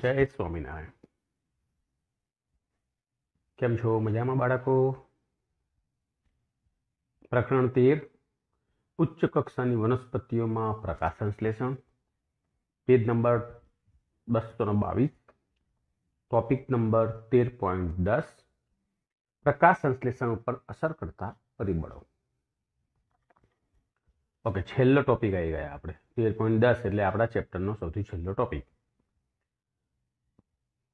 જય સ્વામિનારાયણ કેમ છો મજામાં બાળકો પ્રકરણ તેર ઉચ્ચ કક્ષાની વનસ્પતિઓમાં પ્રકાશ સંશ્લેષણ પેજ નંબર બસો બાવીસ ટોપિક નંબર તેર પોઈન્ટ દસ પ્રકાશ સંશ્લેષણ ઉપર અસર કરતા પરિબળો ઓકે છેલ્લો ટોપિક આવી ગયા આપણે તેર પોઈન્ટ દસ એટલે આપણા ચેપ્ટરનો સૌથી છેલ્લો ટોપિક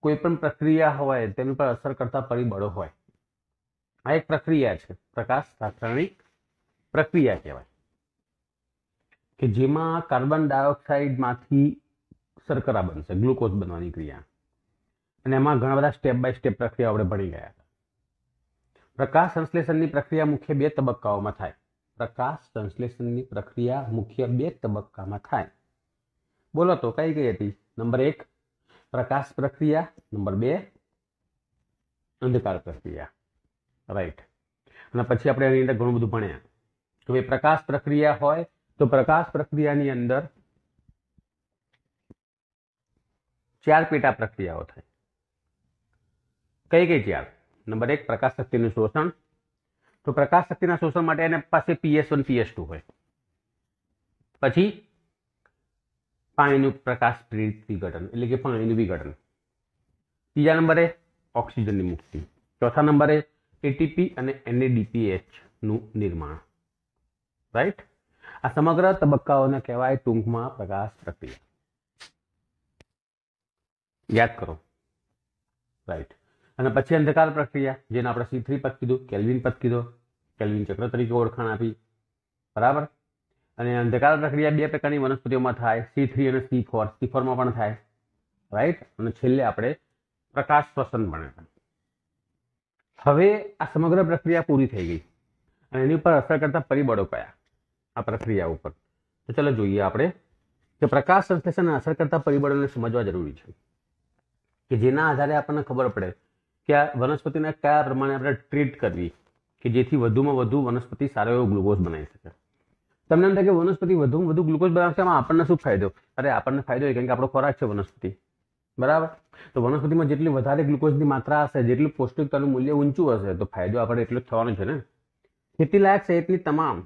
કોઈ પણ પ્રક્રિયા હોય તેની પર અસર કરતા પરિબળો હોય આ એક પ્રક્રિયા છે પ્રકાશ રાસાયણિક પ્રક્રિયા કહેવાય કે જેમાં કાર્બન ડાયોક્સાઇડમાંથી શર્કરા બનશે ગ્લુકોઝ બનવાની ક્રિયા અને એમાં ઘણા બધા સ્ટેપ બાય સ્ટેપ પ્રક્રિયા આપણે ભણી ગયા હતા પ્રકાશ સંશ્લેષણની પ્રક્રિયા મુખ્ય બે તબક્કાઓમાં થાય પ્રકાશ સંશ્લેષણની પ્રક્રિયા મુખ્ય બે તબક્કામાં થાય બોલો તો કઈ કઈ હતી નંબર એક પ્રકાશ પ્રક્રિયા નંબર બે અંધકાર પ્રક્રિયા રાઈટ અને પછી આપણે એની અંદર ઘણું બધું ભણ્યા કે ભાઈ પ્રકાશ પ્રક્રિયા હોય તો પ્રકાશ પ્રક્રિયાની અંદર ચાર પેટા પ્રક્રિયાઓ થાય કઈ કઈ ચાર નંબર એક પ્રકાશ શક્તિનું શોષણ તો પ્રકાશ શક્તિના શોષણ માટે એને પાસે પીએસ વન પીએસ ટુ હોય પછી પાણીનું પ્રકાશ પ્રેરિત વિઘટન એટલે કે પાણીનું વિઘટન ત્રીજા નંબરે ઓક્સિજનની મુક્તિ ચોથા નંબરે એટીપી અને નું નિર્માણ રાઈટ આ સમગ્ર તબક્કાઓને કહેવાય ટૂંકમાં પ્રકાશ પ્રક્રિયા યાદ કરો રાઈટ અને પછી અંધકાર પ્રક્રિયા જેને આપણે સી થ્રી પદ કીધું કેલ્વિન પદ કીધો કેલ્વિન ચક્ર તરીકે ઓળખાણ આપી બરાબર અને અંધકાર પ્રક્રિયા બે પ્રકારની વનસ્પતિઓમાં થાય સી થ્રી અને સી ફોર સી ફોરમાં પણ થાય રાઈટ અને છેલ્લે આપણે પ્રકાશ શ્વસન બને હવે આ સમગ્ર પ્રક્રિયા પૂરી થઈ ગઈ અને એની ઉપર અસર કરતા પરિબળો કયા આ પ્રક્રિયા ઉપર તો ચાલો જોઈએ આપણે કે પ્રકાશ સંશ્લેષણના અસર કરતા પરિબળોને સમજવા જરૂરી છે કે જેના આધારે આપણને ખબર પડે કે આ વનસ્પતિને કયા પ્રમાણે આપણે ટ્રીટ કરવી કે જેથી વધુમાં વધુ વનસ્પતિ સારો એવો ગ્લુકોઝ બનાવી શકે તમને એમ થાય કે વનસ્પતિ વધુ વધુ ગ્લુકોઝ બનાવશે આમાં આપણને શું ફાયદો અરે આપણને ફાયદો એ કારણ કે આપણો ખોરાક છે વનસ્પતિ બરાબર તો વનસ્પતિમાં જેટલી વધારે ગ્લુકોઝની માત્રા હશે જેટલું પૌષ્ટિકતાનું મૂલ્ય ઊંચું હશે તો ફાયદો આપણે એટલો જ થવાનો છે ને ખેતીલાયક સહિતની તમામ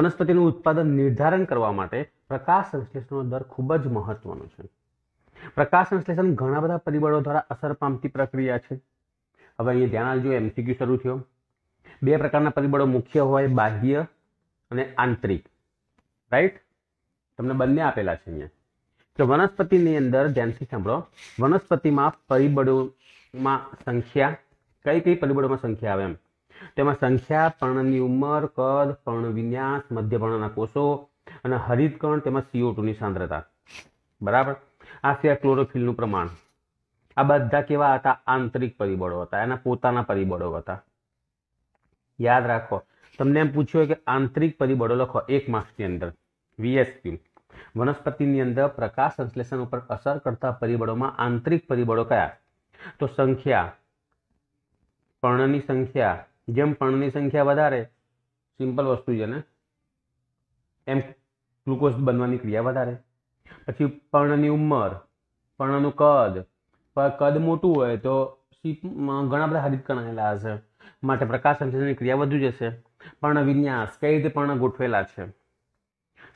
વનસ્પતિનું ઉત્પાદન નિર્ધારણ કરવા માટે પ્રકાશ સંશ્લેષણનો દર ખૂબ જ મહત્વનો છે પ્રકાશ સંશ્લેષણ ઘણા બધા પરિબળો દ્વારા અસર પામતી પ્રક્રિયા છે હવે અહીંયા ધ્યાન આપજો એમસીક્યુ શરૂ થયો બે પ્રકારના પરિબળો મુખ્ય હોય બાહ્ય અને આંતરિક રાઈટ તમને બંને આપેલા છે અહીંયા તો વનસ્પતિની અંદર ધ્યાનથી સાંભળો વનસ્પતિમાં પરિબળોમાં સંખ્યા કઈ કઈ પરિબળોમાં સંખ્યા આવે એમ તેમાં સંખ્યા પર્ણની ઉંમર કદ પર્ણ વિન્યાસ મધ્ય કોષો અને હરિતકણ તેમાં સીઓ ની સાંદ્રતા બરાબર આ સિવાય ક્લોરોફિલનું પ્રમાણ આ બધા કેવા હતા આંતરિક પરિબળો હતા એના પોતાના પરિબળો હતા યાદ રાખો તમને એમ પૂછ્યું હોય કે આંતરિક પરિબળો લખો એક માર્ક્સની અંદર વીએસપી વનસ્પતિની અંદર પ્રકાશ સંશ્લેષણ ઉપર અસર કરતા પરિબળોમાં આંતરિક પરિબળો કયા તો સંખ્યા પર્ણની સંખ્યા જેમ પર્ણની સંખ્યા વધારે સિમ્પલ વસ્તુ છે ને એમ ગ્લુકોઝ બનવાની ક્રિયા વધારે પછી પર્ણની ઉંમર પર્ણનું કદ કદ મોટું હોય તો ઘણા બધા હરિત કણાયેલા હશે માટે પ્રકાશ સંશ્લેષણની ક્રિયા વધુ જશે પણ વિન્યાસ કઈ રીતે પણ ગોઠવેલા છે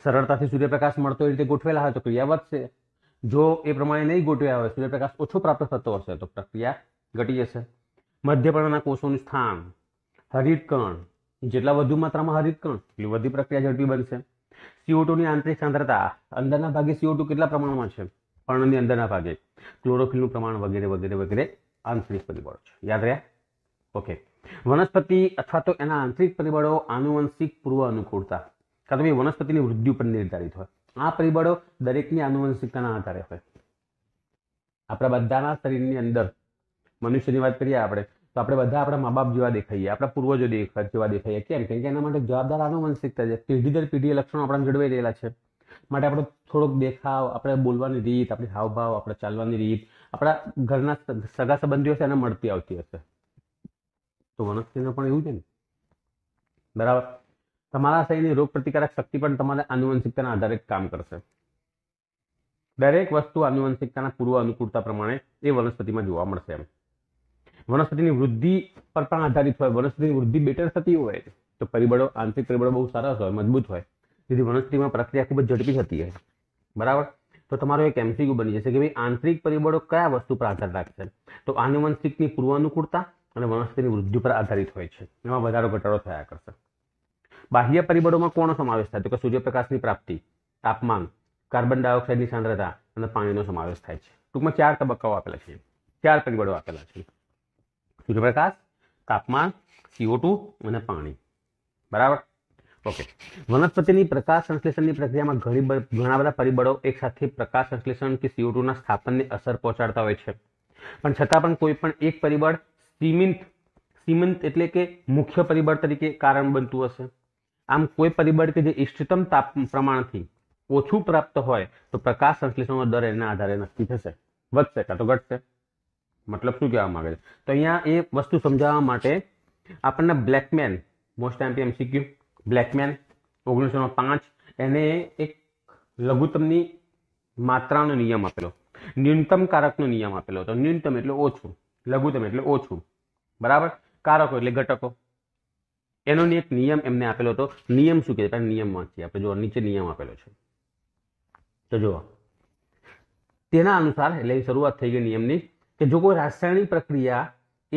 સરળતાથી સૂર્યપ્રકાશ મળતો એ રીતે ગોઠવેલા હોય તો ક્રિયા વધશે જો એ પ્રમાણે નહીં ગોઠવ્યા હોય સૂર્યપ્રકાશ ઓછો પ્રાપ્ત થતો હશે તો પ્રક્રિયા ઘટી જશે મધ્યપણના કોષોનું સ્થાન હરિતકણ જેટલા વધુ માત્રામાં હરિતકણ એટલી વધુ પ્રક્રિયા ઝડપી બનશે સીઓ આંતરિક સાંદ્રતા અંદરના ભાગે સીઓ ટુ કેટલા પ્રમાણમાં છે પર્ણની અંદરના ભાગે ક્લોરોફિલનું પ્રમાણ વગેરે વગેરે વગેરે આંતરિક પરિબળો છે યાદ રહ્યા ઓકે વનસ્પતિ અથવા તો એના આંતરિક પરિબળો આનુવંશિક પૂર્વ અનુકૂળતા કાં તો વનસ્પતિની વૃદ્ધિ ઉપર નિર્ધારિત હોય આ પરિબળો દરેકની આનુવંશિકતાના આધારે હોય આપણા બધાના શરીરની અંદર મનુષ્યની વાત કરીએ આપણે તો આપણે બધા આપણા મા બાપ જેવા દેખાઈએ આપણા પૂર્વજો દેખા જેવા દેખાઈએ કેમ કેમ કે એના માટે જવાબદાર આનુવંશિકતા છે પેઢી દર પેઢી લક્ષણો આપણા જળવાઈ રહેલા છે માટે આપણો થોડોક દેખાવ આપણે બોલવાની રીત આપણી હાવભાવ આપણે ચાલવાની રીત આપણા ઘરના સગા સંબંધીઓ છે એને મળતી આવતી હશે તો વનસ્પતિને પણ એવું છે ને બરાબર તમારા શરીરની રોગ પ્રતિકારક શક્તિ પણ તમારા આનુવંશિકતાના આધારે કામ કરશે દરેક વસ્તુ આનુવંશિકતાના પૂર્વ અનુકૂળતા પ્રમાણે એ વનસ્પતિમાં જોવા મળશે એમ વનસ્પતિની વૃદ્ધિ પર પણ આધારિત હોય વનસ્પતિની વૃદ્ધિ બેટર થતી હોય તો પરિબળો આંતરિક પરિબળો બહુ સારા હોય મજબૂત હોય તેથી વનસ્પતિમાં પ્રક્રિયા ખૂબ જ ઝડપી થતી હોય બરાબર તો તમારો એક એમસીક્યુ બની જશે કે ભાઈ આંતરિક પરિબળો કયા વસ્તુ પર આધાર રાખશે તો આનુવંશિકની પૂર્વ અનુકૂળતા અને વનસ્પતિની વૃદ્ધિ પર આધારિત હોય છે એમાં વધારો ઘટાડો થયા કરશે બાહ્ય પરિબળોમાં કોનો સમાવેશ થાય તો કે સૂર્યપ્રકાશની પ્રાપ્તિ તાપમાન કાર્બન ડાયોક્સાઇડની સાંદ્રતા અને પાણીનો સમાવેશ થાય છે ટૂંકમાં ચાર તબક્કાઓ આપેલા છે ચાર પરિબળો આપેલા છે સૂર્યપ્રકાશ તાપમાન સીઓ ટુ અને પાણી બરાબર ઓકે વનસ્પતિની પ્રકાશ સંશ્લેષણની પ્રક્રિયામાં ઘણી ઘણા બધા પરિબળો એકસાથે પ્રકાશ સંશ્લેષણ કે સીઓ ટુના સ્થાપનને અસર પહોંચાડતા હોય છે પણ છતાં પણ કોઈ પણ એક પરિબળ સીમિંત સીમંત એટલે કે મુખ્ય પરિબળ તરીકે કારણ બનતું હશે આમ કોઈ પરિબળ કે જે ઇષ્ટતમ તાપ પ્રમાણથી ઓછું પ્રાપ્ત હોય તો પ્રકાશ સંશ્લેષણનો દર એના આધારે નક્કી થશે વધશે કાં તો ઘટશે મતલબ શું કહેવા માંગે છે તો અહીંયા એ વસ્તુ સમજાવવા માટે આપણને Blackman most MP MCQ Blackman ઓગણીસો પાંચ એને એક લઘુત્તમની માત્રાનો નિયમ આપેલો ન્યૂનતમ કારકનો નિયમ આપેલો તો ન્યૂનતમ એટલે ઓછું લઘુત્તમ એટલે ઓછું બરાબર કારકો એટલે ઘટકો એનો એક નિયમ એમને આપેલો હતો નિયમ શું કહે પહેલાં નિયમ વાંચીએ આપણે જોવા નીચે નિયમ આપેલો છે તો જુઓ તેના અનુસાર એટલે શરૂઆત થઈ ગઈ નિયમની કે જો કોઈ રાસાયણિક પ્રક્રિયા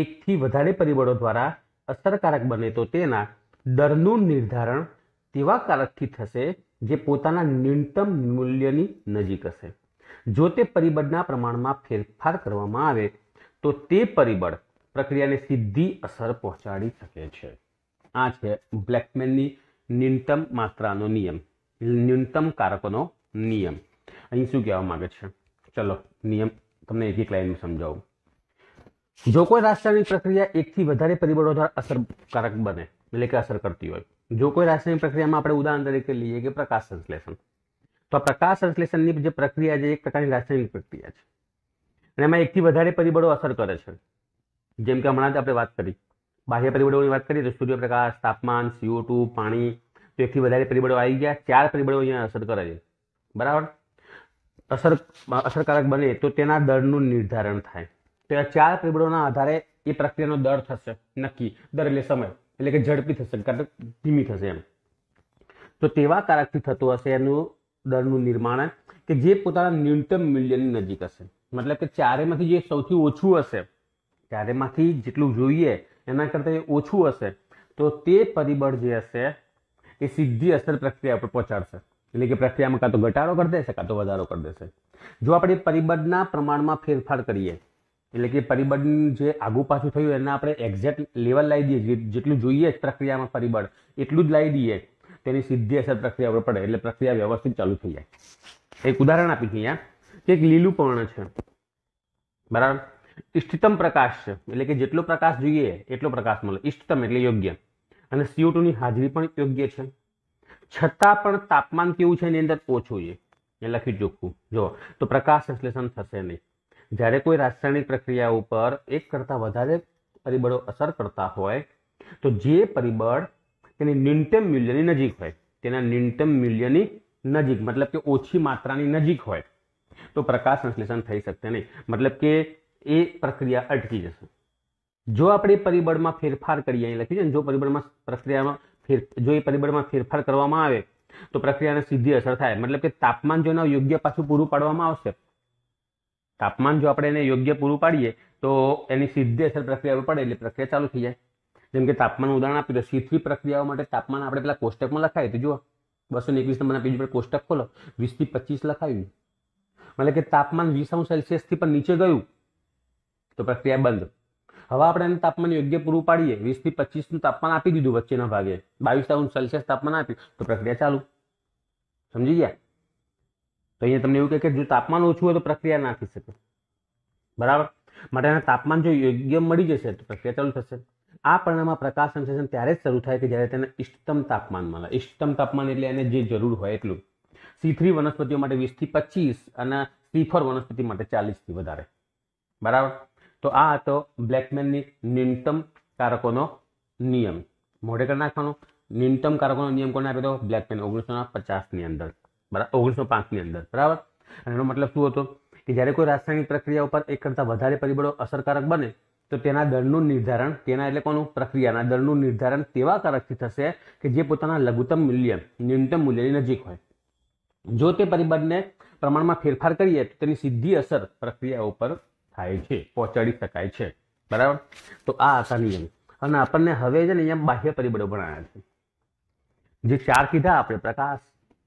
એકથી વધારે પરિબળો દ્વારા અસરકારક બને તો તેના દરનું નિર્ધારણ તેવા કારકથી થશે જે પોતાના ન્યૂનતમ મૂલ્યની નજીક હશે જો તે પરિબળના પ્રમાણમાં ફેરફાર કરવામાં આવે તો તે પરિબળ પ્રક્રિયાને સીધી અસર પહોંચાડી શકે છે આ છે બ્લેકમેનની ન્યૂનતમ માત્રાનો નિયમ ન્યૂનતમ કારકોનો નિયમ અહીં શું કહેવા માગે છે ચલો નિયમ તમને એક એક લાઈનમાં સમજાવું જો કોઈ રાસાયણિક પ્રક્રિયા એકથી વધારે પરિબળો દ્વારા અસરકારક બને એટલે કે અસર કરતી હોય જો કોઈ રાસાયણિક પ્રક્રિયામાં આપણે ઉદાહરણ તરીકે લઈએ કે પ્રકાશ સંશ્લેષણ તો આ પ્રકાશ સંશ્લેષણની જે પ્રક્રિયા છે એક પ્રકારની રાસાયણિક પ્રક્રિયા છે અને એમાં એકથી વધારે પરિબળો અસર કરે છે જેમ કે હમણાં જ આપણે વાત કરી બાહ્ય પરિબળોની વાત કરીએ તો સૂર્યપ્રકાશ તાપમાન સીઓ ટુ પાણી તો એકથી વધારે પરિબળો આવી ગયા ચાર પરિબળો અહીંયા અસર કરે છે બરાબર અસર અસરકારક બને તો તેના દરનું નિર્ધારણ થાય તો આ ચાર પરિબળોના આધારે એ પ્રક્રિયાનો દર થશે નક્કી દર એટલે સમય એટલે કે ઝડપી થશે કારણ કે ધીમી થશે એમ તો તેવા કારકથી થતું હશે એનું દરનું નિર્માણ કે જે પોતાના ન્યૂનતમ મૂલ્યની નજીક હશે મતલબ કે ચારેમાંથી જે સૌથી ઓછું હશે ચારેમાંથી જેટલું જોઈએ એના કરતાં એ ઓછું હશે તો તે પરિબળ જે હશે એ સીધી અસર પ્રક્રિયા પર પહોંચાડશે એટલે કે પ્રક્રિયામાં કાં તો ઘટાડો કરી દેશે કાં તો વધારો કરી દેશે જો આપણે પરિબળના પ્રમાણમાં ફેરફાર કરીએ એટલે કે પરિબળ જે આગું પાછું થયું એના આપણે એક્ઝેક્ટ લેવલ લાવી દઈએ જેટલું જોઈએ પ્રક્રિયામાં પરિબળ એટલું જ લાવી દઈએ તેની સીધી અસર પ્રક્રિયા ઉપર પડે એટલે પ્રક્રિયા વ્યવસ્થિત ચાલુ થઈ જાય એક ઉદાહરણ આપી અહીંયા કે એક લીલું પર્ણ છે બરાબર ઇષ્ટતમ પ્રકાશ છે એટલે કે જેટલો પ્રકાશ જોઈએ એટલો પ્રકાશ મળે ઇષ્ટતમ એટલે યોગ્ય અને સીઓ ની હાજરી પણ યોગ્ય છે છતાં પણ તાપમાન કેવું છે એની અંદર ઓછું છે એ લખી ચોખ્ખું જો તો પ્રકાશ સંશ્લેષણ થશે નહીં જ્યારે કોઈ રાસાયણિક પ્રક્રિયા ઉપર એક કરતાં વધારે પરિબળો અસર કરતા હોય તો જે પરિબળ તેની ન્યૂનતમ મૂલ્યની નજીક હોય તેના ન્યૂનતમ મૂલ્યની નજીક મતલબ કે ઓછી માત્રાની નજીક હોય તો પ્રકાશ સંશ્લેષણ થઈ શકશે નહીં મતલબ કે એ પ્રક્રિયા અટકી જશે જો આપણે પરિબળમાં ફેરફાર કરીએ અહીં લખી છે જો પરિબળમાં પ્રક્રિયામાં ફેર જો એ પરિબળમાં ફેરફાર કરવામાં આવે તો પ્રક્રિયાને સીધી અસર થાય મતલબ કે તાપમાન જો એના યોગ્ય પાછું પૂરું પાડવામાં આવશે તાપમાન જો આપણે એને યોગ્ય પૂરું પાડીએ તો એની સીધી અસર પ્રક્રિયા પર પડે એટલે પ્રક્રિયા ચાલુ થઈ જાય જેમ કે તાપમાન ઉદાહરણ આપ્યું તો શીતવી પ્રક્રિયાઓ માટે તાપમાન આપણે પેલા કોષ્ટકમાં લખાય તો જુઓ બસો ને એકવીસ નંબરના પેજ પર કોષ્ટક ખોલો વીસથી પચીસ લખાવ્યું મતલબ કે તાપમાન વીસ અંશ સેલ્સિયસથી પણ નીચે ગયું તો પ્રક્રિયા બંધ હવે આપણે એને તાપમાન યોગ્ય પૂરું પાડીએ વીસથી પચીસનું તાપમાન આપી દીધું વચ્ચેના ભાગે બાવીસ અંશ સેલ્સિયસ તાપમાન આપ્યું તો પ્રક્રિયા ચાલુ સમજી ગયા તો અહીંયા તમને એવું કહે કે જો તાપમાન ઓછું હોય તો પ્રક્રિયા ના થઈ શકે બરાબર માટે માટેના તાપમાન જો યોગ્ય મળી જશે તો પ્રક્રિયા ચાલુ થશે આ પરણામાં પ્રકાશ સંશ્લેષણ ત્યારે જ શરૂ થાય કે જ્યારે તેને ઇષ્ટતમ તાપમાન મળે ઇષ્ટતમ તાપમાન એટલે એને જે જરૂર હોય એટલું સી થ્રી વનસ્પતિઓ માટે વીસથી પચીસ અને સી ફોર વનસ્પતિ માટે ચાલીસથી વધારે બરાબર તો આ હતો બ્લેકમેનની ન્યૂનતમ કારકોનો નિયમ મોઢે કરી નાખવાનો ન્યૂનતમ કારકોનો નિયમ કોને આપ્યો હતો બ્લેકમેન ઓગણીસો પચાસની અંદર બરાબર ઓગણીસો પાંચની અંદર બરાબર એનો મતલબ શું હતો કે જ્યારે કોઈ રાસાયણિક પ્રક્રિયા ઉપર એક કરતાં વધારે પરિબળો અસરકારક બને તો તેના દળનું નિર્ધારણ તેના એટલે કોનું પ્રક્રિયાના દળનું નિર્ધારણ તેવા કારકથી થશે કે જે પોતાના લઘુત્તમ મૂલ્ય ન્યૂનતમ મૂલ્યની નજીક હોય જો તે પરિબળને પ્રમાણમાં ફેરફાર કરીએ તો તેની સીધી અસર પ્રક્રિયા ઉપર થાય છે પહોંચાડી શકાય છે બરાબર તો આ હતા નિયમ અને આપણને હવે છે ને અહીંયા બાહ્ય પરિબળો ભણાયા છે જે ચાર કીધા આપણે પ્રકાશ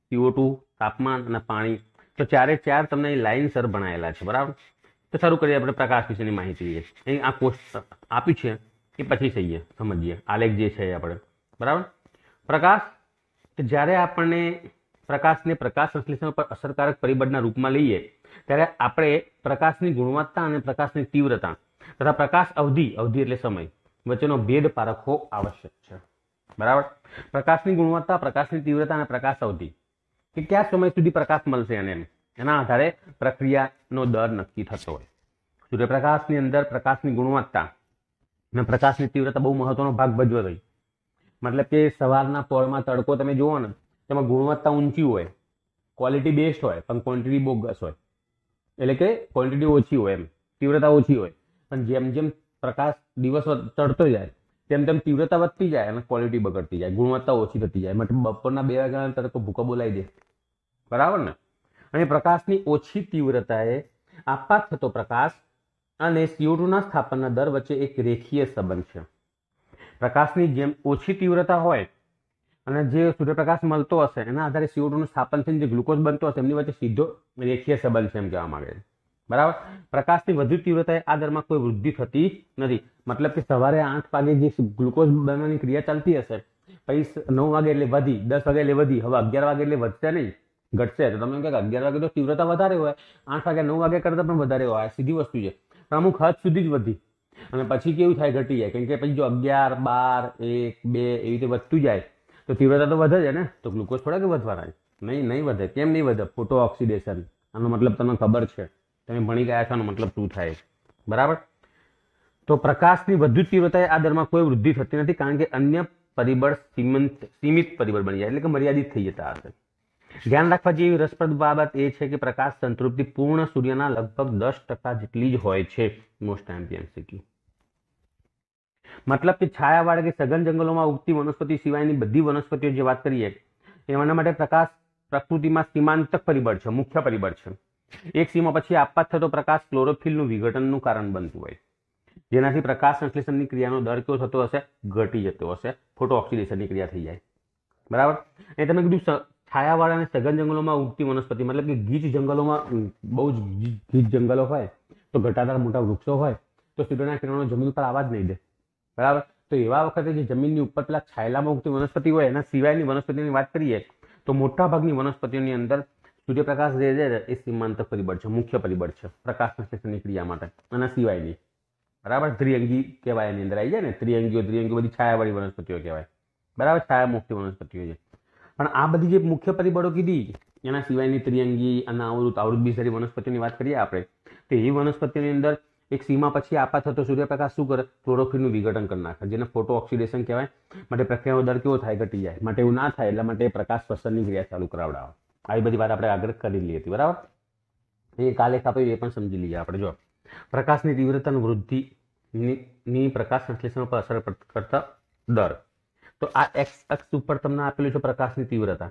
સીઓ તાપમાન અને પાણી તો ચારે ચાર તમને લાઈનસર ભણાયેલા છે બરાબર તો શરૂ કરીએ આપણે પ્રકાશ વિશેની માહિતી લઈએ અહીં આ કોર્સ આપ્યું છે એ પછી થઈએ સમજીએ આલેખ જે છે આપણે બરાબર પ્રકાશ કે જ્યારે આપણને પ્રકાશને પ્રકાશ સંશ્લેષણ પર અસરકારક પરિબળના રૂપમાં લઈએ ત્યારે આપણે પ્રકાશની ગુણવત્તા અને પ્રકાશની તીવ્રતા તથા પ્રકાશ અવધિ અવધિ એટલે સમય વચ્ચેનો ભેદ પારખવો આવશ્યક છે બરાબર પ્રકાશની ગુણવત્તા પ્રકાશની તીવ્રતા અને પ્રકાશ અવધિ કે કયા સમય સુધી પ્રકાશ મળશે અને એના આધારે પ્રક્રિયાનો દર નક્કી થતો હોય સૂર્યપ્રકાશની અંદર પ્રકાશની ગુણવત્તા અને પ્રકાશની તીવ્રતા બહુ મહત્વનો ભાગ ભજવે રહી મતલબ કે સવારના પોરમાં તડકો તમે જુઓ ને તેમાં ગુણવત્તા ઊંચી હોય ક્વોલિટી બેસ્ટ હોય પણ ક્વોન્ટિટી બોગસ હોય એટલે કે ક્વોન્ટિટી ઓછી હોય એમ તીવ્રતા ઓછી હોય પણ જેમ જેમ પ્રકાશ દિવસ ચડતો જાય તેમ તેમ તીવ્રતા વધતી જાય અને ક્વોલિટી બગડતી જાય ગુણવત્તા ઓછી થતી જાય મતલબ બપોરના બે વાગ્યાના તડકો ભૂકો બોલાવી દે બરાબર ને અને પ્રકાશની ઓછી તીવ્રતાએ આપવા થતો પ્રકાશ અને સીઓટુના સ્થાપનના દર વચ્ચે એક રેખીય સંબંધ છે પ્રકાશની જેમ ઓછી તીવ્રતા હોય અને જે સૂર્યપ્રકાશ મળતો હશે એના આધારે સીઓટુનું સ્થાપન થઈને જે ગ્લુકોઝ બનતો હશે એમની વચ્ચે સીધો રેખીય સંબંધ છે એમ કહેવા માંગે છે બરાબર પ્રકાશની વધુ તીવ્રતાએ આ દરમાં કોઈ વૃદ્ધિ થતી નથી મતલબ કે સવારે આઠ વાગે જે ગ્લુકોઝ બનવાની ક્રિયા ચાલતી હશે પછી નવ વાગે એટલે વધી દસ વાગે એટલે વધી હવે અગિયાર વાગે એટલે વધશે નહીં ઘટશે તો તમે એમ કે અગિયાર વાગે તો તીવ્રતા વધારે હોય આઠ વાગે નવ વાગે કરતા પણ વધારે હોય સીધી વસ્તુ છે પણ અમુક હદ સુધી જ વધી અને પછી કેવું થાય ઘટી જાય કેમ કે પછી જો અગિયાર બાર એક બે એવી રીતે વધતું જાય તો તીવ્રતા તો વધે છે ને તો ગ્લુકોઝ થોડાક વધવાના નહીં નહીં વધે કેમ નહીં વધે ફોટો ઓક્સિડેશન આનો મતલબ તમને ખબર છે તમે ભણી ગયા છો આનો મતલબ શું થાય બરાબર તો પ્રકાશની વધુ તીવ્રતા આ દરમાં કોઈ વૃદ્ધિ થતી નથી કારણ કે અન્ય પરિબળ સીમિત સીમિત પરિબળ બની જાય એટલે કે મર્યાદિત થઈ જતા હશે ધ્યાન રાખવા જેવી રસપ્રદ બાબત એ છે કે પ્રકાશ સંતૃપ્તિ પૂર્ણ સૂર્યના લગભગ દસ ટકા જેટલી જ હોય છે મોસ્ટ એમ્પિયન સિટી મતલબ કે છાયાવાળા કે સઘન જંગલોમાં ઉગતી વનસ્પતિ સિવાયની બધી વનસ્પતિઓ જે વાત કરીએ એના માટે પ્રકાશ પ્રકૃતિમાં સીમાંતક પરિબળ છે મુખ્ય પરિબળ છે એક સીમા પછી આપવા થતો પ્રકાશ ક્લોરોફિલનું વિઘટનનું કારણ બનતું હોય જેનાથી પ્રકાશ સંશ્લેષણની ક્રિયાનો દર કેવો થતો હશે ઘટી જતો હશે ફોટો ઓક્સિડેશનની ક્રિયા થઈ જાય બરાબર એ તમે કીધું છાયાવાળા અને સઘન જંગલોમાં ઉગતી વનસ્પતિ મતલબ કે ગીચ જંગલોમાં બહુ જ ગીચ જંગલો હોય તો ઘટાદાર મોટા વૃક્ષો હોય તો સૂર્યના કિરણો જમીન પર આવવા જ નહીં દે બરાબર તો એવા વખતે જે જમીનની ઉપર પેલા છાયલામાં ઉગતી વનસ્પતિ હોય એના સિવાયની વનસ્પતિની વાત કરીએ તો મોટાભાગની વનસ્પતિઓની અંદર સૂર્યપ્રકાશ જે છે એ સીમાંતક પરિબળ છે મુખ્ય પરિબળ છે પ્રકાશના સંશ્લેષણની ક્રિયા માટે આના સિવાયની બરાબર ત્રિઅંગી કહેવાય એની અંદર આવી જાય ને ત્રિઅંગીઓ ત્રિઅંગીઓ બધી છાયાવાળી વનસ્પતિઓ કહેવાય બરાબર છાયામુક્તિ વનસ્પતિઓ છે પણ આ બધી જે મુખ્ય પરિબળો કીધી એના સિવાયની ત્રિયંગી અને આવૃત બીજારી વનસ્પતિઓની વાત કરીએ આપણે તો એ વનસ્પતિની અંદર એક સીમા પછી આપા થતો સૂર્યપ્રકાશ શું કરે ક્લોરોફિલનું વિઘટન કરી નાખે જેને ફોટો ઓક્સિડેશન કહેવાય માટે પ્રક્રિયાનો દર કેવો થાય ઘટી જાય માટે એવું ના થાય એટલા માટે પ્રકાશ પ્રસરની ક્રિયા ચાલુ કરાવડાવે આવી બધી વાત આપણે આગળ કરી લઈ હતી બરાબર એ કાલેખ આપ્યું એ પણ સમજી લઈએ આપણે જો પ્રકાશની તીવ્રતાની વૃદ્ધિની પ્રકાશ સંશ્લેષણ પર અસર કરતા દર તો આ એક્સ અક્ષ ઉપર તમને આપેલું છે પ્રકાશની તીવ્રતા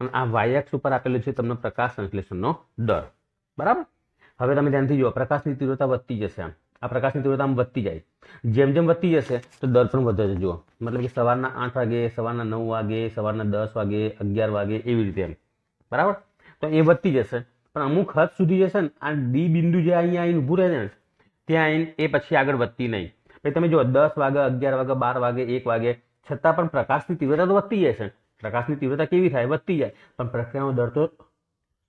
અને આ વાય અક્ષ ઉપર આપેલું છે તમને પ્રકાશ સંશ્લેષણનો દર બરાબર હવે તમે ધ્યાનથી જુઓ પ્રકાશની તીવ્રતા વધતી જશે આમ આ પ્રકાશની તીવ્રતા આમ વધતી જાય જેમ જેમ વધતી જશે તો દર પણ વધે જુઓ મતલબ કે સવારના આઠ વાગે સવારના નવ વાગે સવારના દસ વાગે અગિયાર વાગે એવી રીતે એમ બરાબર તો એ વધતી જશે પણ અમુક હદ સુધી જશે ને આ ડી બિંદુ જે અહીંયા આવીને ઊભું રહે છે ને ત્યાં આવીને એ પછી આગળ વધતી નહીં ભાઈ તમે જુઓ દસ વાગે અગિયાર વાગે બાર વાગે એક વાગે છતાં પણ પ્રકાશની તીવ્રતા તો વધતી જાય છે પ્રકાશની તીવ્રતા કેવી થાય વધતી જાય પણ પ્રક્રિયાનો દર તો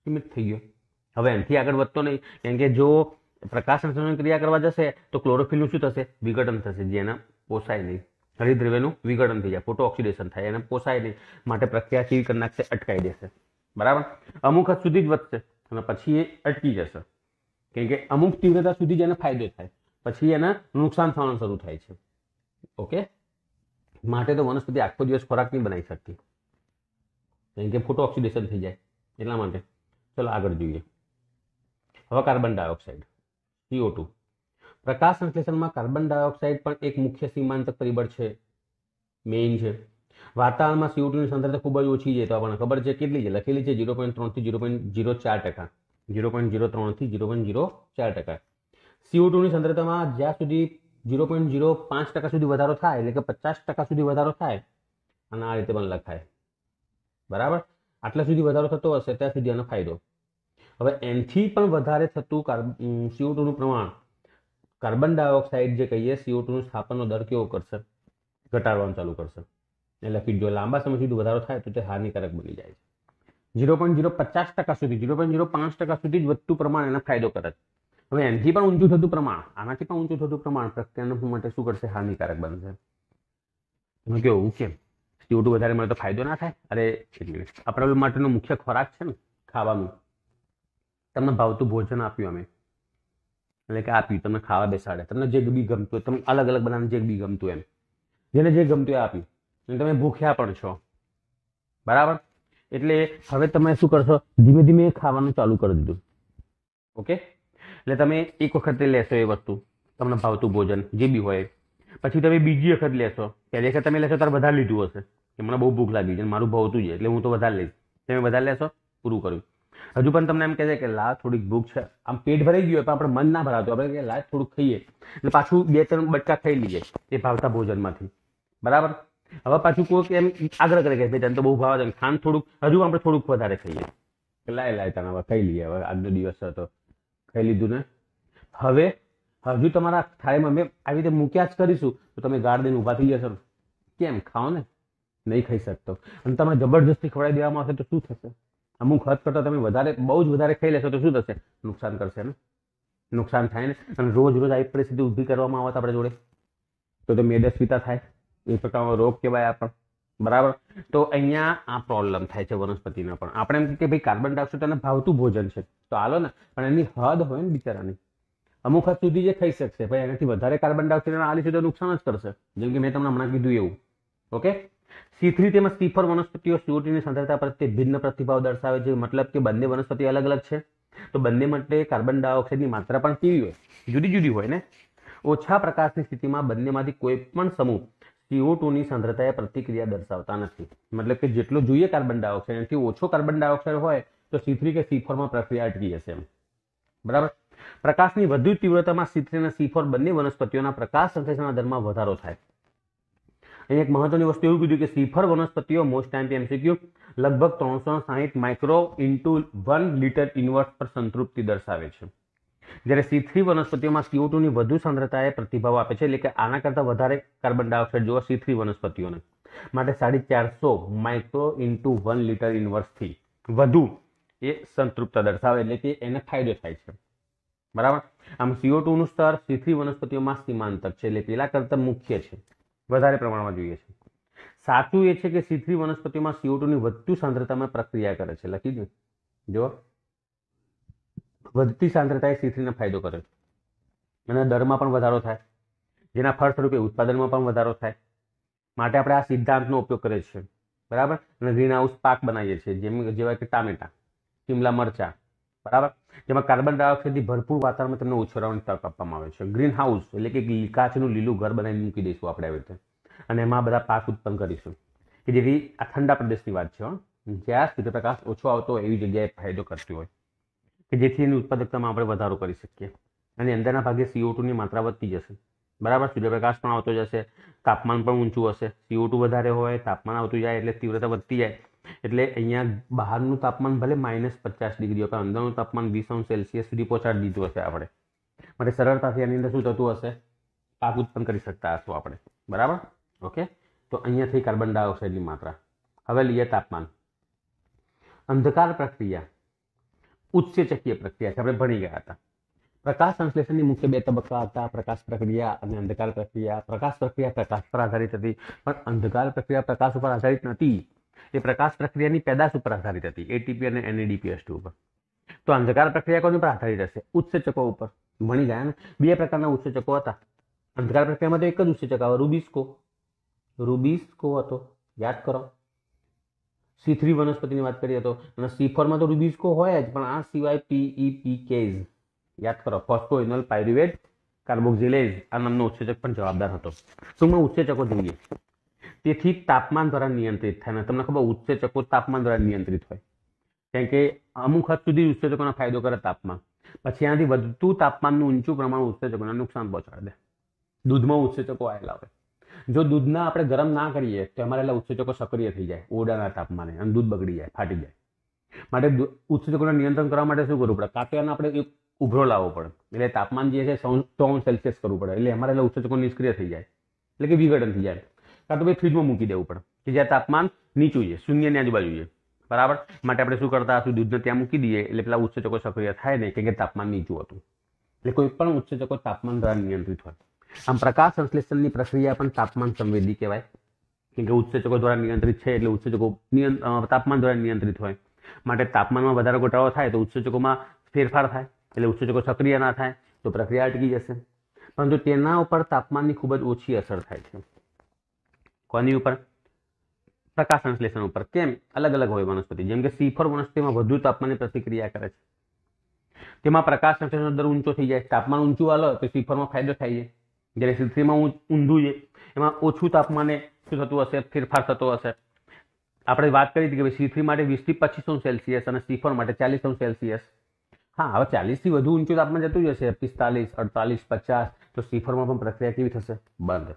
સીમિત થઈ ગયો હવે એનાથી આગળ વધતો નહીં કેમ કે જો પ્રકાશ સંશ્લેષણ ક્રિયા કરવા જશે તો ક્લોરોફિલનું શું થશે વિઘટન થશે જે એના પોસાય નહીં હરિદ્રવ્યનું વિઘટન થઈ જાય ફોટો ઓક્સિડેશન થાય એને પોસાય નહીં માટે પ્રક્રિયા કેવી કરી નાખશે અટકાઈ દેશે બરાબર અમુક હદ સુધી જ વધશે અને પછી એ અટકી જશે કેમ કે અમુક તીવ્રતા સુધી જ એને ફાયદો થાય પછી એને નુકસાન થવાનું શરૂ થાય છે ઓકે માટે તો વનસ્પતિ આખો દિવસ ખોરાક નહીં બનાવી શકતી કારણ કે ફોટો ઓક્સિડેશન થઈ જાય એટલા માટે ચલો આગળ જોઈએ હવે કાર્બન ડાયોક્સાઇડ સીઓ ટુ પ્રકાશ સંશ્લેષણમાં કાર્બન ડાયોક્સાઇડ પણ એક મુખ્ય સીમાંતક પરિબળ છે મેઇન છે વાતાવરણમાં સીઓ ટુની સંદ્રતા ખૂબ જ ઓછી છે તો આપણને ખબર છે કેટલી છે લખેલી છે ઝીરો પોઈન્ટ ત્રણથી ઝીરો પોઈન્ટ ઝીરો ચાર ટકા ઝીરો પોઈન્ટ ઝીરો ત્રણથી ઝીરો પોઈન્ટ ઝીરો ચાર ટકા સીઓ ટુની સાંદ્રતામાં જ્યાં સુધી ઝીરો પોઈન્ટ ઝીરો પાંચ ટકા સુધી વધારો થાય એટલે કે પચાસ ટકા સુધી વધારો થાય અને આ રીતે પણ લખાય બરાબર આટલા સુધી વધારો થતો હશે ત્યાં સુધી આનો ફાયદો હવે એનથી પણ વધારે થતું કાર્બન સીઓ ટુનું પ્રમાણ કાર્બન ડાયોક્સાઇડ જે કહીએ સીઓ ટુનું સ્થાપનનો દર કેવો કરશે ઘટાડવાનું ચાલુ કરશે એ લખી જો લાંબા સમય સુધી વધારો થાય તો તે હાનિકારક બની જાય છે ઝીરો પોઈન્ટ ઝીરો પચાસ ટકા સુધી ઝીરો પોઈન્ટ ઝીરો પાંચ ટકા સુધી જ વધતું પ્રમાણ એનો ફાયદો કરે છે હવે એનાથી પણ ઊંચું થતું પ્રમાણ આનાથી પણ ઊંચું થતું પ્રમાણ પ્રક્રિયાનું માટે શું કરશે હાનિકારક બનશે તમે કેવું કેમ સીઓ ટુ વધારે મળે તો ફાયદો ના થાય અરે એક મિનિટ માટેનો મુખ્ય ખોરાક છે ને ખાવાનું તમને ભાવતું ભોજન આપ્યું અમે એટલે કે આપ્યું તમને ખાવા બેસાડે તમને જે બી ગમતું તમને અલગ અલગ બનાવીને જે બી ગમતું એમ જેને જે ગમતું એ આપ્યું અને તમે ભૂખ્યા પણ છો બરાબર એટલે હવે તમે શું કરશો ધીમે ધીમે ખાવાનું ચાલુ કરી દીધું ઓકે એટલે તમે એક વખત લેશો એ વસ્તુ તમને ભાવતું ભોજન જે બી હોય પછી તમે બીજી વખત લેશો પહેલી વખત તમે લેશો ત્યારે વધારે લીધું હશે કે મને બહુ ભૂખ લાગી છે મારું ભાવતું છે એટલે હું તો વધારે લઈશ તમે વધારે લેશો પૂરું કર્યું હજુ પણ તમને એમ કહે છે કે લા થોડીક ભૂખ છે આમ પેટ ભરાઈ ગયું પણ આપણે મન ના ભરાતું આપણે કે લા થોડુંક ખાઈએ એટલે પાછું બે ત્રણ બટકા ખાઈ લઈએ એ ભાવતા ભોજનમાંથી બરાબર હવે પાછું કોઈ એમ આગ્રહ કરે કે ભાઈ તને તો બહુ ભાવ છે ખાંડ થોડુંક હજુ આપણે થોડુંક વધારે ખાઈએ લાય લાય તને હવે ખાઈ લઈએ હવે આજનો દિવસ હતો ખાઈ લીધું ને હવે હજુ તમારા થાળીમાં મેં આવી રીતે મૂક્યા જ કરીશું તો તમે ગાર્ડન દઈને ઊભા થઈ જશો કેમ ખાઓ ને નહીં ખાઈ શકતો અને તમે જબરજસ્તી ખવડાવી દેવામાં આવશે તો શું થશે અમુક હદ કરતા તમે વધારે બહુ જ વધારે ખાઈ લેશો તો શું થશે નુકસાન કરશે ને નુકસાન થાય ને અને રોજ રોજ આવી પરિસ્થિતિ ઊભી કરવામાં આવે આપણા જોડે તો તો મેદસ્વીતા થાય એ પ્રકારનો રોગ કહેવાય આપણને બરાબર તો અહીંયા આ પ્રોબ્લેમ થાય છે વનસ્પતિના પણ આપણે એમ કે ભાઈ કાર્બન ડાયોક્સાઇડ અને ભાવતું ભોજન છે તો હાલો ને પણ એની હદ હોય ને બિચારાની અમુક હદ સુધી જે ખાઈ શકશે ભાઈ એનાથી વધારે કાર્બન ડાયોક્સાઇડ આ લીધું નુકસાન જ કરશે જેમ કે મેં તમને હમણાં કીધું એવું ઓકે સી થ્રી તેમજ સ્ટીફર વનસ્પતિઓ સીઓટીની સાંદ્રતા પ્રત્યે ભિન્ન પ્રતિભાવ દર્શાવે છે મતલબ કે બંને વનસ્પતિ અલગ અલગ છે તો બંને માટે કાર્બન ડાયોક્સાઇડની માત્રા પણ કેવી હોય જુદી જુદી હોય ને ઓછા પ્રકાશની સ્થિતિમાં બંનેમાંથી કોઈ પણ સમૂહ સીઓ ટુની સાંદ્રતાએ પ્રતિક્રિયા દર્શાવતા નથી મતલબ કે જેટલો જોઈએ કાર્બન ડાયોક્સાઇડ એનાથી ઓછો કાર્બન ડાયોક્સાઇડ હોય તો સી થ્રી કે સી ફોરમાં પ્રક્રિયા અટકી જશે બરાબર પ્રકાશની વધુ તીવ્રતામાં સી થ્રી અને સી ફોર બંને વનસ્પતિઓના પ્રકાશ સંશ્લેષણના દરમાં વધારો થાય અહીં એક મહત્વની વસ્તુ એવું કીધું કે સી વનસ્પતિઓ મોસ્ટ ટાઈમ એમસીક્યુ લગભગ ત્રણસો સાહીઠ micro into one litre inverse પર સંતૃપ્તિ દર્શાવે છે જ્યારે સી થ્રી વનસ્પતિઓમાં સીઓ ટુની વધુ સાંદ્રતાએ પ્રતિભાવ આપે છે એટલે કે આના કરતાં વધારે કાર્બન ડાયોક્સાઇડ જોવા સી થ્રી વનસ્પતિઓને માટે સાડી ચારસો માઇક્રો ઇન્ટુ વન લીટર ઇન્વર્સથી વધુ એ સંતૃપ્તતા દર્શાવે એટલે કે એને ફાયદો થાય છે બરાબર આમ સીઓ ટુનું સ્તર સી થ્રી વનસ્પતિઓમાં સીમાંતક છે એટલે પેલા કરતાં મુખ્ય છે વધારે પ્રમાણમાં જોઈએ છે સાચું એ છે કે સી થ્રી વનસ્પતિમાં સીઓ ટુની વધુ સાંદ્રતામાં પ્રક્રિયા કરે છે લખી દો જો વધતી સાંદ્રતાએ સી થ્રીને ફાયદો કર્યો છે અને દરમાં પણ વધારો થાય જેના ફળસ્વરૂપે ઉત્પાદનમાં પણ વધારો થાય માટે આપણે આ સિદ્ધાંતનો ઉપયોગ કરીએ છીએ બરાબર અને ગ્રીન હાઉસ પાક બનાવીએ છીએ જેમ જેવા કે ટામેટા શિમલા મરચા બરાબર જેમાં કાર્બન ડાયોક્સાઇડથી ભરપૂર વાતાવરણમાં તમને ઉછેરવાની તક આપવામાં આવે છે ગ્રીન હાઉસ એટલે કે કાચનું લીલું ઘર બનાવીને મૂકી દઈશું આપણે આવી રીતે અને એમાં બધા પાક ઉત્પન્ન કરીશું કે જેથી આ ઠંડા પ્રદેશની વાત છે જ્યાં સૂર્યપ્રકાશ ઓછો આવતો એવી જગ્યાએ ફાયદો કરતી હોય કે જેથી એની ઉત્પાદકતામાં આપણે વધારો કરી શકીએ અને અંદરના ભાગે સીઓ ટુની માત્રા વધતી જશે બરાબર સૂર્યપ્રકાશ પણ આવતો જશે તાપમાન પણ ઊંચું હશે સીઓ ટુ વધારે હોય તાપમાન આવતું જાય એટલે તીવ્રતા વધતી જાય એટલે અહીંયા બહારનું તાપમાન ભલે માઇનસ પચાસ ડિગ્રી હોય અંદરનું તાપમાન વીસ અંશ સેલ્સિયસ સુધી પહોંચાડી દીધું હશે આપણે માટે સરળતાથી એની અંદર શું થતું હશે પાક ઉત્પન્ન કરી શકતા હશું આપણે બરાબર ઓકે તો અહીંયાથી કાર્બન ડાયોક્સાઇડની માત્રા હવે લઈએ તાપમાન અંધકાર પ્રક્રિયા ઉત્સેચકીય પ્રક્રિયા છે આપણે ભણી ગયા હતા પ્રકાશ સંશ્લેષણની મુખ્ય બે તબક્કા હતા પ્રકાશ પ્રક્રિયા અને અંધકાર પ્રક્રિયા પ્રકાશ પ્રક્રિયા પ્રકાશ પર આધારિત હતી પણ અંધકાર પ્રક્રિયા પ્રકાશ ઉપર આધારિત નથી એ પ્રકાશ પ્રક્રિયાની પેદાશ ઉપર આધારિત હતી એટીપી અને એનએડીપીએસ e ટુ ઉપર તો અંધકાર પ્રક્રિયા કોની પર આધારિત હશે ઉત્સેચકો ઉપર ભણી ગયા બે પ્રકારના ઉત્સેચકો હતા અંધકાર પ્રક્રિયામાં તો એક જ ઉત્સેચક આવે રૂબિસ્કો રૂબિસ્કો હતો યાદ કરો સી થ્રી વનસ્પતિની વાત કરીએ તો અને સી ફોરમાં તો રુબિસ્કો હોય જ પણ આ સિવાય પીઈ પી કેઝ યાદ કરો ફોસ્ફોઇનલ પાયરુવેટ કાર્બોક્સિલેઝ આ નામનો ઉત્સેચક પણ જવાબદાર હતો ટૂંકમાં ઉત્સેચકો જોઈએ તેથી તાપમાન દ્વારા નિયંત્રિત થાય તમને ખબર ઉત્સેચકો તાપમાન દ્વારા નિયંત્રિત હોય કેમ કે અમુક હદ સુધી ઉત્સેચકોનો ફાયદો કરે તાપમાન પછી એનાથી વધતું તાપમાનનું ઊંચું પ્રમાણ ઉત્સેચકોને નુકસાન પહોંચાડે દૂધમાં ઉત્સેચકો આવેલા હોય જો દૂધના આપણે ગરમ ના કરીએ તો એમાં રહેલા ઉત્સેચકો સક્રિય થઈ જાય ઓરડાના તાપમાને અને દૂધ બગડી જાય ફાટી જાય માટે ઉત્સેચકોને નિયંત્રણ કરવા માટે શું કરવું પડે કાપ્યાને આપણે એક ઉભરો લાવવો પડે એટલે તાપમાન જે છે ત્રણ સેલ્સિયસ કરવું પડે એટલે એમાં રહેલા ઉત્સેચકો નિષ્ક્રિય થઈ જાય એટલે કે વિઘટન થઈ જાય કાં તો ભાઈ ફ્રીજમાં મૂકી દેવું પડે કે જ્યાં તાપમાન નીચું છે શૂન્યની આજુબાજુ છે બરાબર માટે આપણે શું કરતા હશું દૂધને ત્યાં મૂકી દઈએ એટલે પેલા ઉત્સેચકો સક્રિય થાય નહીં કે તાપમાન નીચું હતું એટલે કોઈ પણ ઉત્સેચકો તાપમાન દ્વારા નિયંત્રિત હોય આમ પ્રકાશ સંશ્લેષણની પ્રક્રિયા પણ તાપમાન સંવેદી કહેવાય કેમ કે ઉત્સેચકો દ્વારા નિયંત્રિત છે એટલે ઉત્સેચકો તાપમાન દ્વારા નિયંત્રિત હોય માટે તાપમાનમાં વધારો ઘટાડો થાય તો ઉત્સેચકોમાં ફેરફાર થાય એટલે ઉત્સેચકો સક્રિય ના થાય તો પ્રક્રિયા અટકી જશે પરંતુ તેના ઉપર તાપમાનની ખૂબ જ ઓછી અસર થાય છે કોની ઉપર પ્રકાશ સંશ્લેષણ ઉપર કેમ અલગ અલગ હોય વનસ્પતિ જેમ કે સીફર વનસ્પતિમાં વધુ તાપમાનની પ્રતિક્રિયા કરે છે તેમાં પ્રકાશ સંશ્લેષણ દર ઊંચો થઈ જાય તાપમાન ઊંચું હાલો તો સીફરમાં ફાયદો થાય છે જ્યારે સિદ્ધિમાં ઊંધું છે એમાં ઓછું તાપમાને શું થતું હશે ફેરફાર થતો હશે આપણે વાત કરી હતી કે ભાઈ સી થ્રી માટે વીસથી પચીસ પચીસો સેલ્સિયસ અને સી ફોર માટે ચાલીસો સેલ્સિયસ હા હવે ચાલીસથી વધુ ઊંચું તાપમાન જતું જશે પિસ્તાલીસ અડતાલીસ પચાસ તો સીફરમાં પણ પ્રક્રિયા કેવી થશે બંધ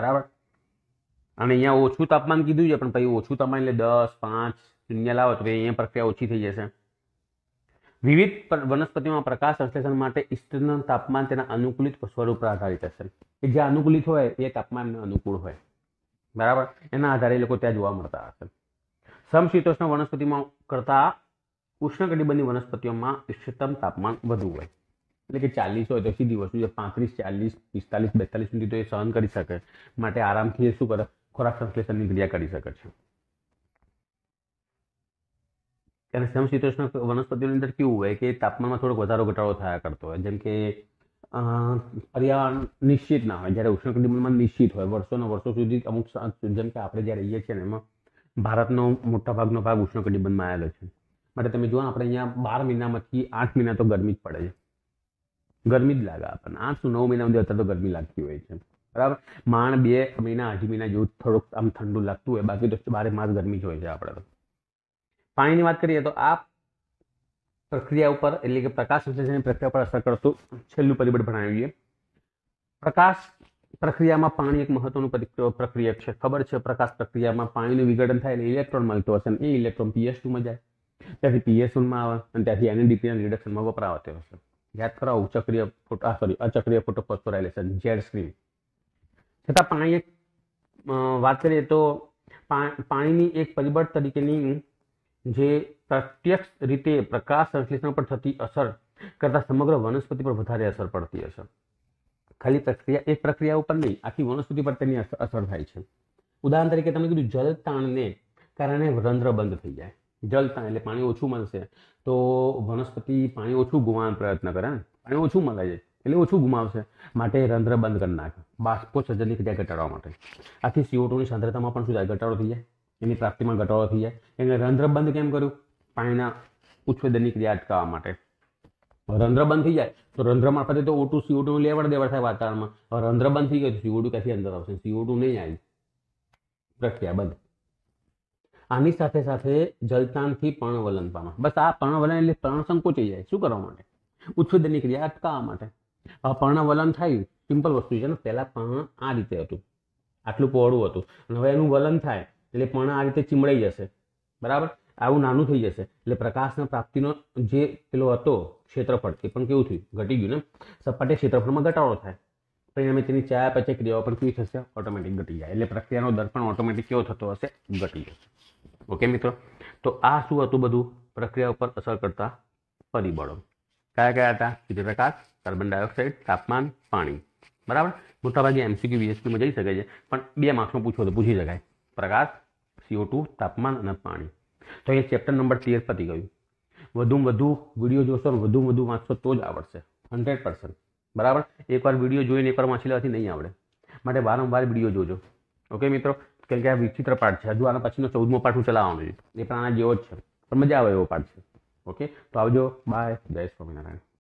બરાબર અને અહીંયા ઓછું તાપમાન કીધું છે પણ પછી ઓછું તાપમાન એટલે દસ પાંચ શૂન્ય લાવો તો અહીંયા પ્રક્રિયા ઓછી થઈ જશે વિવિધ વનસ્પતિમાં પ્રકાશ સંશ્લેષણ માટે ઈસ્ટનું તાપમાન તેના અનુકૂલિત સ્વરૂપ પર આધારિત હશે કે જે અનુકૂલિત હોય એ તાપમાનને અનુકૂળ હોય બરાબર એના આધારે લોકો ત્યાં જોવા મળતા હશે સમશીતોષ્ણ વનસ્પતિમાં કરતાં ઉષ્ણકટિબંધીય વનસ્પતિઓમાં ઇષ્ટતમ તાપમાન વધુ હોય એટલે કે ચાલીસ હોય તો સીધી વસ્તુ છે પાંત્રીસ ચાલીસ પિસ્તાલીસ બેતાલીસ સુધી તો એ સહન કરી શકે માટે આરામથી એ શું કરે ખોરાક સંશ્લેષણની ક્રિયા કરી શકે છે ત્યારે સમશીતોષ્ણ વનસ્પતિની અંદર કેવું હોય કે તાપમાનમાં થોડોક વધારો ઘટાડો થયા કરતો હોય જેમ કે પર્યાવરણ નિશ્ચિત ના હોય જ્યારે ઉષ્ણકટિબંધમાં નિશ્ચિત હોય વર્ષોના વર્ષો સુધી અમુક જેમ કે આપણે જ્યાં રહીએ છીએ ને એમાં ભારતનો મોટા ભાગનો ભાગ ઉષ્ણકટિબંધમાં આવેલો છે માટે તમે જુઓ આપણે અહીંયા બાર મહિનામાંથી આઠ મહિના તો ગરમી જ પડે છે ગરમી જ લાગે આપણને આઠ નવ મહિના સુધી અત્યારે તો ગરમી લાગતી હોય છે બરાબર માણ બે મહિના આઠ મહિના જેવું થોડુંક આમ ઠંડુ લાગતું હોય બાકી તો બારે માસ ગરમી જ હોય છે આપણે તો પાણીની વાત કરીએ તો આ પ્રક્રિયા ઉપર એટલે કે પ્રકાશ વિશ્લેષણની પ્રક્રિયા પર અસર કરતું છેલ્લું પરિબળ ભણાવીએ પ્રકાશ પ્રક્રિયામાં પાણી એક મહત્વનું પ્રક્રિયક છે ખબર છે પ્રકાશ પ્રક્રિયામાં પાણીનું વિઘટન થાય એટલે ઇલેક્ટ્રોન મળતો હશે અને એ ઇલેક્ટ્રોન પીએસ ટુમાં જાય ત્યાંથી પીએસ વનમાં આવે અને ત્યાંથી એનડીપીના રિડક્શનમાં વપરાવતો હશે યાદ કરાવું ચક્રીય ફોટો આ સોરી અચક્રીય ફોટો ફોસ્ફોરાઇલેશન સ્ક્રીન છતાં પાણી એક વાત કરીએ તો પાણીની એક પરિબળ તરીકેની જે પ્રત્યક્ષ રીતે પ્રકાશ સંશ્લેષણ પર થતી અસર કરતાં સમગ્ર વનસ્પતિ પર વધારે અસર પડતી હશે ખાલી પ્રક્રિયા એક પ્રક્રિયા ઉપર નહીં આખી વનસ્પતિ પર તેની અસર થાય છે ઉદાહરણ તરીકે તમે કીધું જલ તાણને કારણે રંધ્ર બંધ થઈ જાય જલ તાણ એટલે પાણી ઓછું મળશે તો વનસ્પતિ પાણી ઓછું ગુમાવાનો પ્રયત્ન કરે ને પાણી ઓછું મળે છે એટલે ઓછું ગુમાવશે માટે રંધ્ર બંધ કરી નાખે બાષ્પો સર્જનની ક્રિયા ઘટાડવા માટે આથી સીઓ સાંદ્રતામાં પણ શું થાય ઘટાડો થઈ જાય એની પ્રાપ્તિમાં ઘટાડો થઈ જાય એને રંધ્ર બંધ કેમ કર્યું પાણીના ઉચ્છેદનની ક્રિયા અટકાવવા માટે રંધ્ર બંધ થઈ જાય તો રંધ્ર મારફતે તો ઓટુ સીઓ લેવડ દેવડ થાય વાતાવરણમાં હવે રંધ્ર બંધ થઈ ગયું સીઓ ક્યાંથી અંદર આવશે સીઓ નહીં આવી પ્રક્રિયા બંધ આની સાથે સાથે જલતાનથી પર્ણવલન પામે બસ આ પર્ણવલન એટલે પર્ણ સંકોચી જાય શું કરવા માટે ઉચ્છેદનની ક્રિયા અટકાવવા માટે આ પર્ણવલન થયું સિમ્પલ વસ્તુ છે ને પહેલાં પર્ણ આ રીતે હતું આટલું પહોળું હતું અને હવે એનું વલન થાય એટલે પણ આ રીતે ચીમળાઈ જશે બરાબર આવું નાનું થઈ જશે એટલે પ્રકાશના પ્રાપ્તિનો જે પેલો હતો ક્ષેત્રફળ એ પણ કેવું થયું ઘટી ગયું ને સપાટી ક્ષેત્રફળમાં ઘટાડો થાય પરિણામે તેની ચયાપચય ક્રિયાઓ પણ કેવી થશે ઓટોમેટિક ઘટી જાય એટલે પ્રક્રિયાનો દર પણ ઓટોમેટિક કેવો થતો હશે ઘટી જશે ઓકે મિત્રો તો આ શું હતું બધું પ્રક્રિયા ઉપર અસર કરતા પરિબળો કયા કયા હતા સૂર્યપ્રકાશ કાર્બન ડાયોક્સાઇડ તાપમાન પાણી બરાબર મોટાભાગે એમસીક્યુ વીએસપીમાં જઈ શકે છે પણ બે માર્ક્સમાં પૂછો તો પૂછી શકાય પ્રકાશ સીઓ ટુ તાપમાન અને પાણી તો અહીંયા ચેપ્ટર નંબર તેર પતી ગયું વધુ વધુ વિડીયો જોશો વધુ વધુ વાંચશો તો જ આવડશે હંડ્રેડ પર્સન્ટ બરાબર એકવાર વિડીયો જોઈને એકવાર વાંચી લેવાથી નહીં આવડે માટે વારંવાર વિડીયો જોજો ઓકે મિત્રો કેમ કે આ વિચિત્ર પાઠ છે હજુ આના પછીનો ચૌદમો પાઠ હું ચલાવવાનો છું એ પણ આના જેવો જ છે પણ મજા આવે એવો પાઠ છે ઓકે તો આવજો બાય જય સ્વામિનારાયણ